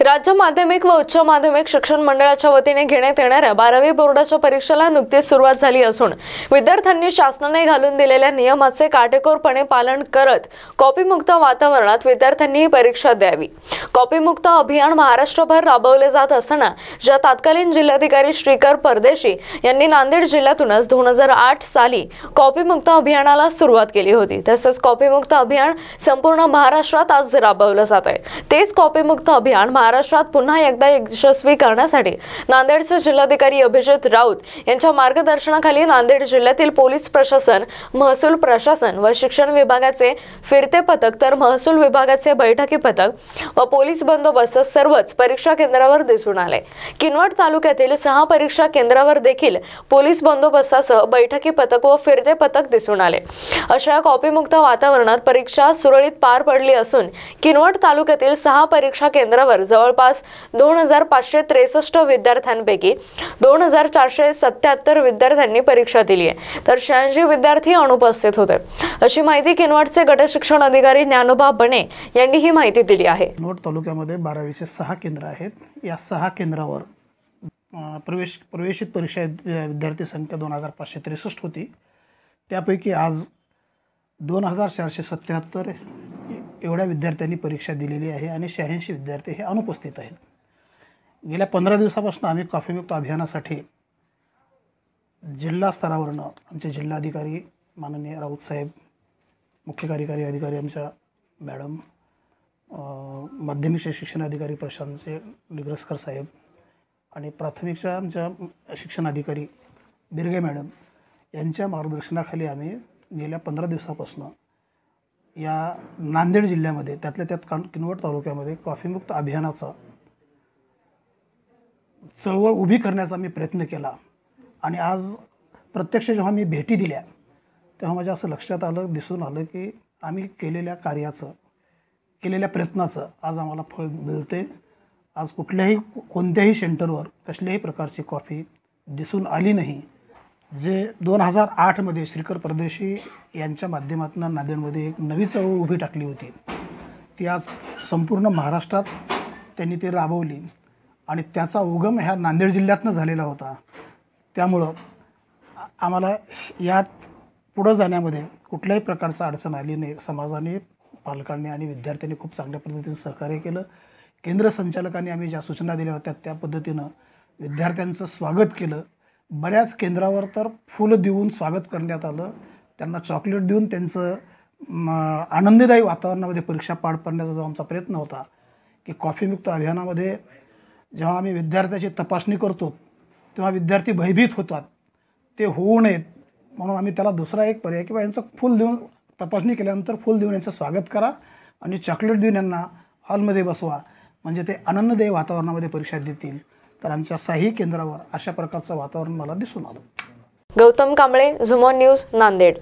राज्य माध्यमिक व उच्च माध्यमिक शिक्षण मंडळाच्या वतीने घेण्यात येणाऱ्या बारावी बोर्डाच्या परीक्षेला नुकतीच सुरुवात झाली असून विद्यार्थ्यांनी शासनाने घालून दिलेल्या नियमाचे काटेकोरपणे पालन करत कॉपीमुक्त वातावरणात विद्यार्थ्यांनी परीक्षा द्यावी कॉपीमुक्त अभियान महाराष्ट्रभर राबवले जात असताना ज्या तत्कालीन जिल्हाधिकारी श्रीकर परदेशी यांनी नांदेड जिल्ह्यातूनच दोन हजार आठ साली कॉपीमुक्त अभियानाला सुरुवात केली होती तसंच कॉपीमुक्त अभियान संपूर्ण महाराष्ट्रात आज राबवलं जात आहे तेच कॉपीमुक्त अभियान महाराष्ट्रात पुन्हा एकदा यशस्वी करण्यासाठी नांदेडचे जिल्हाधिकारी अभिजित राऊत यांच्या मार्गदर्शनाखाली नांदेड जिल्ह्यातील पोलीस प्रशासन महसूल प्रशासन व शिक्षण विभागाचे फिरते पथक तर महसूल विभागाचे बैठकी पथक व पोलीस बंदोबस्त सर्वच परीक्षा केंद्रावर दिसून आले किनवट तालुक्यातील सहा परीक्षा केंद्रावर देखील पोलीस बंदोबस्तासह बैठकी पथक व फिरते पथक दिसून आले अशा कॉपीमुक्त वातावरणात परीक्षा सुरळीत पार पडली असून किनवट तालुक्यातील सहा परीक्षा केंद्रावर जवळपास दोन हजार पाचशे त्रेसष्ट विद्यार्थ्यांपैकी दोन हजार चारशे सत्याहत्तर विद्यार्थ्यांनी परीक्षा दिली आहे तर शहाऐंशी विद्यार्थी अनुपस्थित होते अशी माहिती किनवाटचे गटशिक्षण अधिकारी ज्ञानोबा बने यांनी ही माहिती दिली आहे नोट तालुक्यामध्ये बारावीचे सहा केंद्र आहेत या सहा केंद्रावर प्रवेश प्रवेशित परीक्षा विद्यार्थी संख्या दोन हजार पाचशे त्रेसष्ट होती त्यापैकी आज दोन हजार चारशे सत्याहत्तर एवढ्या विद्यार्थ्यांनी परीक्षा दिलेली आहे आणि शहाऐंशी विद्यार्थी हे अनुपस्थित आहेत गेल्या पंधरा दिवसापासून आम्ही कॉफीमुक्त अभियानासाठी जिल्हा स्तरावरनं आमचे जिल्हाधिकारी माननीय राऊत साहेब मुख्य कार्यकारी अधिकारी आमच्या मॅडम माध्यमिक शिक्षण अधिकारी प्रशांतचे डिग्रसकर साहेब आणि प्राथमिकच्या आमच्या अधिकारी बिर्गे मॅडम यांच्या मार्गदर्शनाखाली आम्ही गेल्या पंधरा दिवसापासून या नांदेड जिल्ह्यामध्ये त्यातल्या त्यात कान किनवट तालुक्यामध्ये कॉफीमुक्त अभियानाचा चळवळ उभी करण्याचा मी प्रयत्न केला आणि आज प्रत्यक्ष जेव्हा मी भेटी दिल्या तेव्हा माझ्या असं लक्षात आलं दिसून आलं की आम्ही केलेल्या कार्याचं केलेल्या प्रयत्नाचं आज आम्हाला फळ मिळते आज कुठल्याही कोणत्याही सेंटरवर कसल्याही प्रकारची कॉफी दिसून आली नाही जे दोन हजार आठमध्ये श्रीकर परदेशी यांच्या माध्यमातून नांदेडमध्ये एक नवी चळवळ उभी टाकली होती ती आज संपूर्ण महाराष्ट्रात त्यांनी ते राबवली आणि त्याचा उगम ह्या नांदेड जिल्ह्यातनं झालेला होता त्यामुळं आम्हाला यात पुढं जाण्यामध्ये कुठल्याही प्रकारचं अडचण आली नाही समाजाने पालकांनी आणि विद्यार्थ्यांनी खूप चांगल्या पद्धतीनं सहकार्य केलं केंद्र संचालकांनी आम्ही ज्या सूचना दिल्या होत्या त्या पद्धतीनं विद्यार्थ्यांचं स्वागत केलं बऱ्याच केंद्रावर तर फुलं देऊन स्वागत करण्यात आलं त्यांना चॉकलेट देऊन त्यांचं आनंददायी वातावरणामध्ये परीक्षा पार पडण्याचा जो आमचा प्रयत्न होता की कॉफीमुक्त अभियानामध्ये जेव्हा आम्ही विद्यार्थ्याची तपासणी करतो तेव्हा विद्यार्थी भयभीत होतात ते होऊ नयेत म्हणून आम्ही त्याला दुसरा एक पर्याय किंवा यांचं फुल देऊन तपासणी केल्यानंतर फुल देऊन यांचं स्वागत करा आणि चॉकलेट देऊन यांना हॉलमध्ये बसवा म्हणजे ते आनंददायी वातावरणामध्ये परीक्षा देतील तर आमच्या साही केंद्रावर अशा प्रकारचं वातावरण मला दिसून आलं गौतम कांबळे झुमॉन न्यूज नांदेड